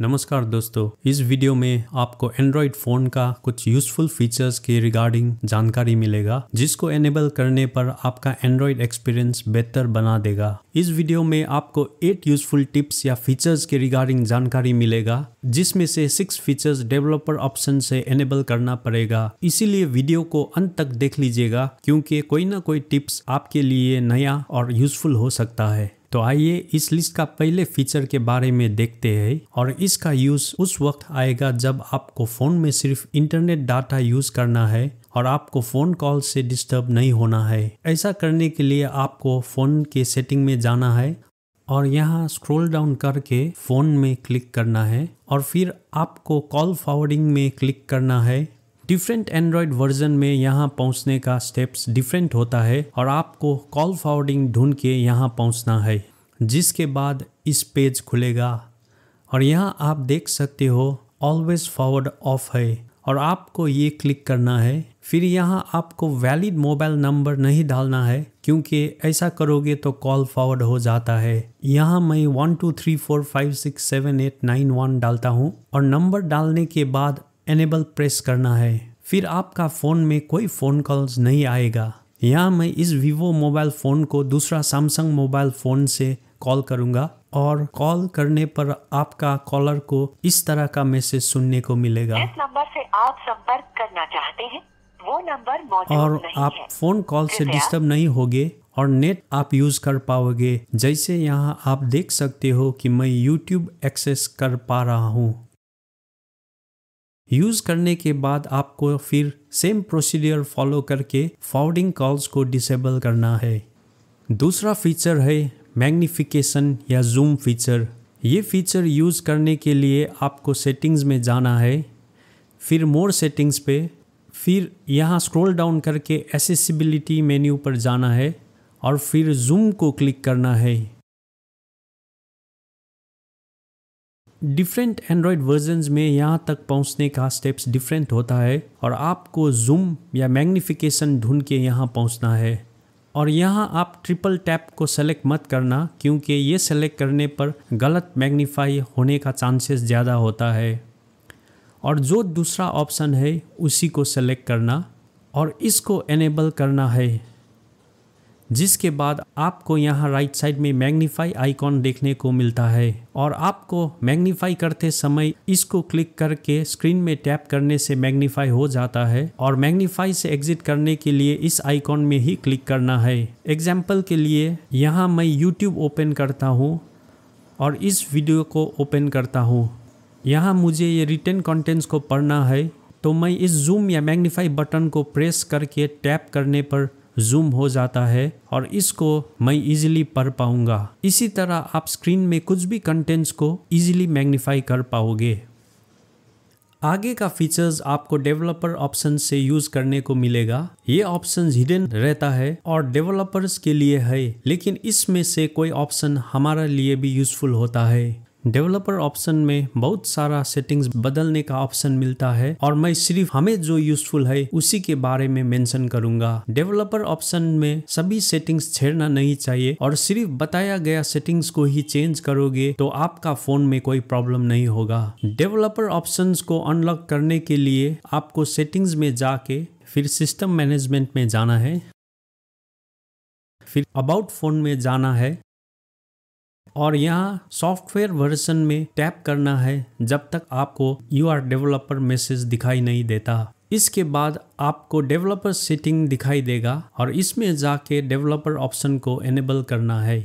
नमस्कार दोस्तों इस वीडियो में आपको एंड्रॉइड फोन का कुछ यूजफुल फीचर्स के रिगार्डिंग जानकारी मिलेगा जिसको एनेबल करने पर आपका एंड्रॉइड एक्सपीरियंस बेहतर बना देगा इस वीडियो में आपको एट यूजफुल टिप्स या फीचर्स के रिगार्डिंग जानकारी मिलेगा जिसमें से सिक्स फीचर्स डेवलपर ऑप्शन से एनेबल करना पड़ेगा इसीलिए वीडियो को अंत तक देख लीजिएगा क्योंकि कोई ना कोई टिप्स आपके लिए नया और यूजफुल हो सकता है तो आइए इस लिस्ट का पहले फीचर के बारे में देखते हैं और इसका यूज उस वक्त आएगा जब आपको फोन में सिर्फ इंटरनेट डाटा यूज करना है और आपको फोन कॉल से डिस्टर्ब नहीं होना है ऐसा करने के लिए आपको फोन के सेटिंग में जाना है और यहाँ स्क्रॉल डाउन करके फ़ोन में क्लिक करना है और फिर आपको कॉल फॉरवर्डिंग में क्लिक करना है डिफरेंट एंड्रॉयड वर्जन में यहाँ पहुँचने का स्टेप्स डिफरेंट होता है और आपको कॉल फॉरवर्डिंग ढूंढ के यहाँ पहुँचना है जिसके बाद इस पेज खुलेगा और यहाँ आप देख सकते हो ऑलवेज फॉरवर्ड ऑफ है और आपको ये क्लिक करना है फिर यहाँ आपको वैलिड मोबाइल नंबर नहीं डालना है क्योंकि ऐसा करोगे तो कॉल फॉरवर्ड हो जाता है यहाँ मैं one two three four five six seven eight nine one डालता हूँ और नंबर डालने के बाद एनेबल प्रेस करना है फिर आपका फ़ोन में कोई फ़ोन कॉल्स नहीं आएगा यहाँ मैं इस वीवो मोबाइल फ़ोन को दूसरा सैमसंग मोबाइल फ़ोन से कॉल करूँगा और कॉल करने पर आपका कॉलर को इस तरह का मैसेज सुनने को मिलेगा इस नंबर से आप संपर्क करना चाहते हैं वो नंबर मौजूद और नहीं आप फोन कॉल से डिस्टर्ब नहीं होगे और नेट आप यूज कर पाओगे जैसे यहाँ आप देख सकते हो कि मैं यूट्यूब एक्सेस कर पा रहा हूँ यूज़ करने के बाद आपको फिर सेम प्रोसीडियर फॉलो करके फॉर्डिंग कॉल्स को डिसेबल करना है दूसरा फीचर है मैग्निफिकेशन या जूम फीचर ये फीचर यूज़ करने के लिए आपको सेटिंग्स में जाना है फिर मोर सेटिंग्स पे फिर यहाँ स्क्रॉल डाउन करके एसेसिबिलिटी मेन्यू पर जाना है और फिर जूम को क्लिक करना है डिफरेंट एंड्रॉयड वर्जन में यहाँ तक पहुँचने का स्टेप्स डिफरेंट होता है और आपको जूम या मैग्निफिकेशन ढूंढ के यहाँ पहुँचना है और यहाँ आप ट्रिपल टैप को सेलेक्ट मत करना क्योंकि ये सेलेक्ट करने पर गलत मैग्नीफाई होने का चांसेस ज़्यादा होता है और जो दूसरा ऑप्शन है उसी को सेलेक्ट करना और इसको एनेबल करना है जिसके बाद आपको यहाँ राइट साइड में मैग्नीफाई आइकॉन देखने को मिलता है और आपको मैग्नीफाई करते समय इसको क्लिक करके स्क्रीन में टैप करने से मैग्नीफाई हो जाता है और मैग्नीफाई से एग्जिट करने के लिए इस आइकॉन में ही क्लिक करना है एग्जाम्पल के लिए यहाँ मैं यूट्यूब ओपन करता हूँ और इस वीडियो को ओपन करता हूँ यहाँ मुझे ये रिटर्न कॉन्टेंट्स को पढ़ना है तो मैं इस जूम या मैग्नीफाई बटन को प्रेस करके टैप करने पर जूम हो जाता है और इसको मैं इजीली पढ़ पाऊंगा इसी तरह आप स्क्रीन में कुछ भी कंटेंट्स को इजीली मैग्नीफाई कर पाओगे आगे का फीचर्स आपको डेवलपर ऑप्शन से यूज करने को मिलेगा ये ऑप्शन हिडन रहता है और डेवलपर्स के लिए है लेकिन इसमें से कोई ऑप्शन हमारे लिए भी यूजफुल होता है डेवलपर ऑप्शन में बहुत सारा सेटिंग्स बदलने का ऑप्शन मिलता है और मैं सिर्फ हमें जो यूजफुल है उसी के बारे में मेंशन करूंगा डेवलपर ऑप्शन में सभी सेटिंग्स छेड़ना नहीं चाहिए और सिर्फ बताया गया सेटिंग्स को ही चेंज करोगे तो आपका फोन में कोई प्रॉब्लम नहीं होगा डेवलपर ऑप्शन को अनलॉक करने के लिए आपको सेटिंग्स में जाके फिर सिस्टम मैनेजमेंट में जाना है फिर अबाउट फोन में जाना है और यहाँ सॉफ्टवेयर वर्जन में टैप करना है जब तक आपको यू आर डेवलपर मैसेज दिखाई नहीं देता इसके बाद आपको डेवलपर सेटिंग दिखाई देगा और इसमें जाके डेवलपर ऑप्शन को एनेबल करना है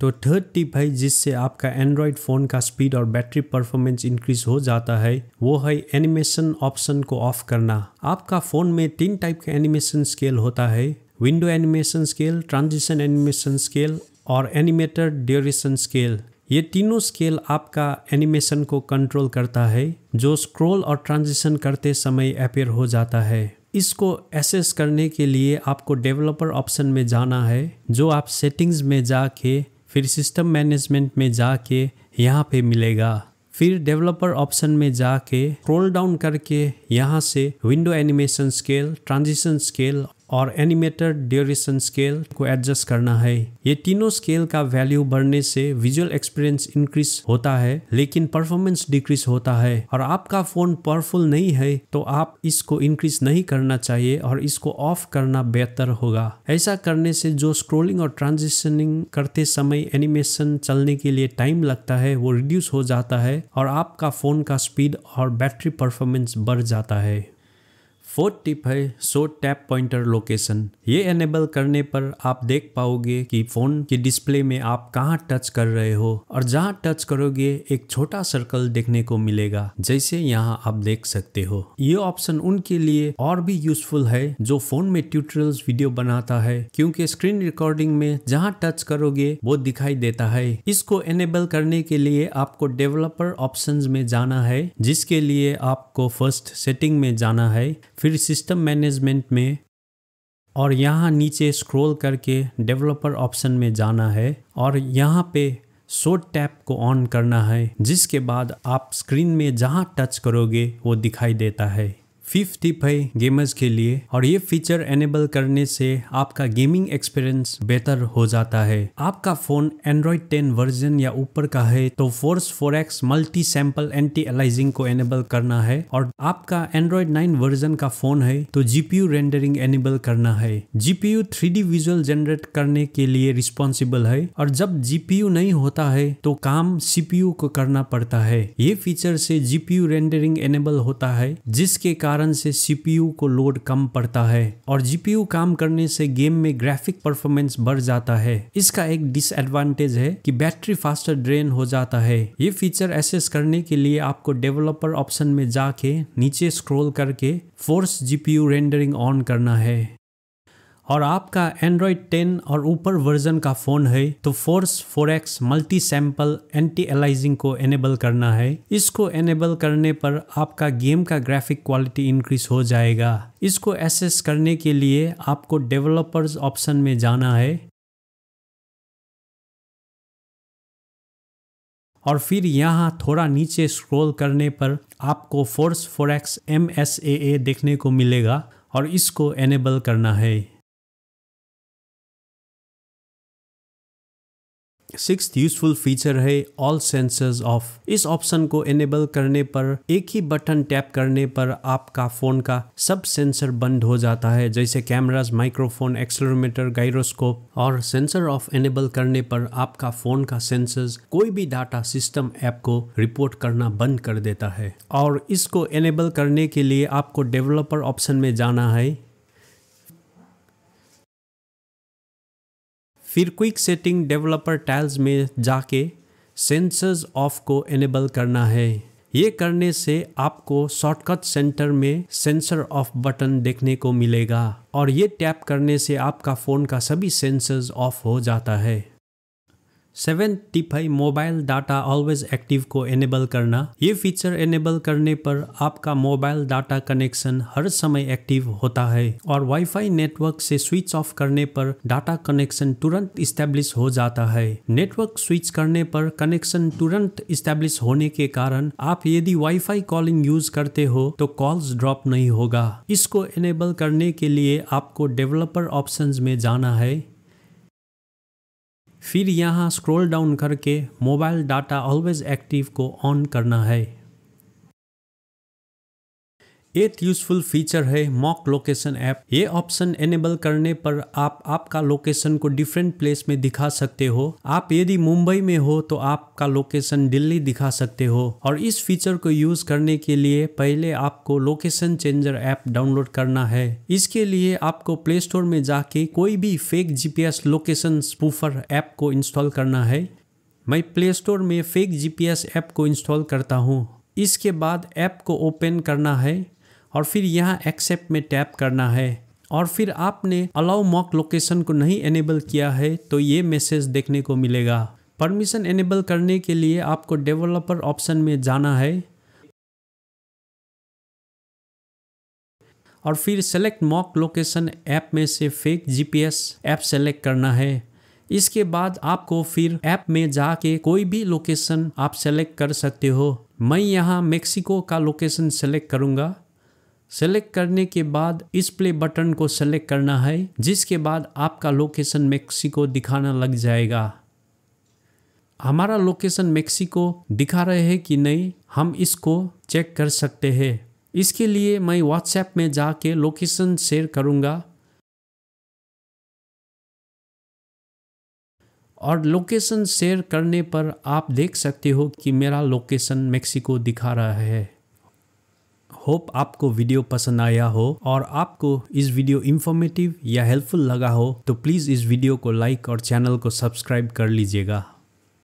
तो थर्ड टिप है जिससे आपका एंड्रॉयड फ़ोन का स्पीड और बैटरी परफॉर्मेंस इंक्रीज हो जाता है वो है एनिमेशन ऑप्शन को ऑफ करना आपका फ़ोन में तीन टाइप का एनिमेशन स्केल होता है window animation scale transition animation scale और एनिमेटर ड्यूरेशन स्केल ये तीनों स्केल आपका एनिमेशन को कंट्रोल करता है जो स्क्रॉल और ट्रांजिशन करते समय अपेयर हो जाता है इसको एसेस करने के लिए आपको डेवलपर ऑप्शन में जाना है जो आप सेटिंग्स में जाके फिर सिस्टम मैनेजमेंट में जाके यहाँ पे मिलेगा फिर डेवलपर ऑप्शन में जाके स्क्रॉल डाउन करके यहाँ से window animation scale transition scale और एनिमेटर ड्यूरेशन स्केल को एडजस्ट करना है ये तीनों स्केल का वैल्यू बढ़ने से विजुअल एक्सपीरियंस इंक्रीज होता है लेकिन परफॉर्मेंस डिक्रीज होता है और आपका फोन पावरफुल नहीं है तो आप इसको इंक्रीज नहीं करना चाहिए और इसको ऑफ करना बेहतर होगा ऐसा करने से जो स्क्रोलिंग और ट्रांजिशनिंग करते समय एनिमेशन चलने के लिए टाइम लगता है वो रिड्यूस हो जाता है और आपका फोन का स्पीड और बैटरी परफॉर्मेंस बढ़ जाता है फोर्थ टिप है शो टैप पॉइंटर लोकेशन ये एनेबल करने पर आप देख पाओगे कि फोन के डिस्प्ले में आप कहाँ टच कर रहे हो और जहाँ टच करोगे एक छोटा सर्कल देखने को मिलेगा जैसे यहाँ आप देख सकते हो ये ऑप्शन उनके लिए और भी यूजफुल है जो फोन में ट्यूटोरियल्स वीडियो बनाता है क्योंकि स्क्रीन रिकॉर्डिंग में जहाँ टच करोगे वो दिखाई देता है इसको एनेबल करने के लिए आपको डेवलपर ऑप्शन में जाना है जिसके लिए आपको फर्स्ट सेटिंग में जाना है फिर सिस्टम मैनेजमेंट में और यहाँ नीचे स्क्रॉल करके डेवलपर ऑप्शन में जाना है और यहाँ पे शोट टैप को ऑन करना है जिसके बाद आप स्क्रीन में जहाँ टच करोगे वो दिखाई देता है फिफ्थ टिप है गेमर्स के लिए और ये फीचर एनेबल करने से आपका गेमिंग एक्सपीरियंस बेहतर हो जाता है आपका फोन एंड्रॉइड टेन वर्जन या ऊपर का है तो force four x multi sample anti aliasing को एनेबल करना है और आपका एंड्रॉइड नाइन वर्जन का फोन है तो जीपीयू रेंडरिंग एनेबल करना है जीपीयू डी विजुअल जनरेट करने के लिए रिस्पॉन्सिबल है और जब जीपीयू नहीं होता है तो काम सीपीयू को करना पड़ता है ये फीचर से जीपीयू रेंडरिंग एनेबल होता है जिसके कारण कारण से सीपीयू को लोड कम पड़ता है और जीपीयू काम करने से गेम में ग्राफिक परफॉर्मेंस बढ़ जाता है इसका एक डिसएडवांटेज है कि बैटरी फास्टर ड्रेन हो जाता है ये फीचर एसेस करने के लिए आपको डेवलपर ऑप्शन में जाके नीचे स्क्रॉल करके फोर्स जीपीयू रेंडरिंग ऑन करना है और आपका एंड्रॉयड 10 और ऊपर वर्जन का फ़ोन है तो force 4x multi sample anti aliasing को एनेबल करना है इसको एनेबल करने पर आपका गेम का ग्राफिक क्वालिटी इंक्रीज हो जाएगा इसको एसेस करने के लिए आपको डेवलपर्स ऑप्शन में जाना है और फिर यहाँ थोड़ा नीचे स्क्रॉल करने पर आपको force four x M S A A देखने को मिलेगा और इसको एनेबल करना है सिक्स यूजफुल फीचर है ऑल सेंसर्स ऑफ इस ऑप्शन को एनेबल करने पर एक ही बटन टैप करने पर आपका फोन का सब सेंसर बंद हो जाता है जैसे कैमराज माइक्रोफोन एक्सलोमीटर गायरोस्कोप और सेंसर ऑफ एनेबल करने पर आपका फोन का सेंसर्स कोई भी डाटा सिस्टम ऐप को रिपोर्ट करना बंद कर देता है और इसको एनेबल करने के लिए आपको डेवलपर ऑप्शन में जाना है फिर क्विक सेटिंग डेवलपर टाइल्स में जाके सेंसर्स ऑफ को इनेबल करना है ये करने से आपको शॉर्टकट सेंटर में सेंसर ऑफ बटन देखने को मिलेगा और ये टैप करने से आपका फ़ोन का सभी सेंसर्स ऑफ हो जाता है सेवेंटीफाई मोबाइल डाटा ऑलवेज एक्टिव को इनेबल करना ये फीचर इनेबल करने पर आपका मोबाइल डाटा कनेक्शन हर समय एक्टिव होता है और वाईफाई नेटवर्क से स्विच ऑफ करने पर डाटा कनेक्शन तुरंत स्टेब्लिश हो जाता है नेटवर्क स्विच करने पर कनेक्शन तुरंत स्टेब्लिश होने के कारण आप यदि वाईफाई कॉलिंग यूज करते हो तो कॉल्स ड्रॉप नहीं होगा इसको इनेबल करने के लिए आपको डेवलपर ऑप्शन में जाना है फिर यहाँ स्क्रॉल डाउन करके मोबाइल डाटा ऑलवेज एक्टिव को ऑन करना है एक यूजफुल फीचर है मॉक लोकेशन ऐप ये ऑप्शन एनेबल करने पर आप आपका लोकेशन को डिफरेंट प्लेस में दिखा सकते हो आप यदि मुंबई में हो तो आपका लोकेशन दिल्ली दिखा सकते हो और इस फीचर को यूज करने के लिए पहले आपको लोकेशन चेंजर ऐप डाउनलोड करना है इसके लिए आपको प्ले स्टोर में जाके कोई भी fake GPS location spoofer app को इंस्टॉल करना है मैं प्ले स्टोर में फेक जीपीएस ऐप को इंस्टॉल करता हूँ इसके बाद ऐप को ओपन करना है और फिर यहाँ एक्सेप्ट में टैप करना है और फिर आपने अलाउ मॉक लोकेशन को नहीं एनेबल किया है तो ये मैसेज देखने को मिलेगा परमिशन एनेबल करने के लिए आपको डेवलपर ऑप्शन में जाना है और फिर सेलेक्ट मॉक लोकेशन ऐप में से फेक जीपीएस ऐप सेलेक्ट करना है इसके बाद आपको फिर ऐप में जाके कोई भी लोकेशन आप सेलेक्ट कर सकते हो मैं यहाँ मेक्सिको का लोकेशन सेलेक्ट करूँगा सेलेक्ट करने के बाद इस प्ले बटन को सेलेक्ट करना है जिसके बाद आपका लोकेशन मेक्सिको दिखाना लग जाएगा हमारा लोकेशन मेक्सिको दिखा रहे हैं कि नहीं हम इसको चेक कर सकते हैं इसके लिए मैं व्हाट्सएप में जाके लोकेशन शेयर करूँगा और लोकेशन शेयर करने पर आप देख सकते हो कि मेरा लोकेशन मेक्सिको दिखा रहा है होप आपको वीडियो पसंद आया हो और आपको इस वीडियो इन्फॉर्मेटिव या हेल्पफुल लगा हो तो प्लीज़ इस वीडियो को लाइक और चैनल को सब्सक्राइब कर लीजिएगा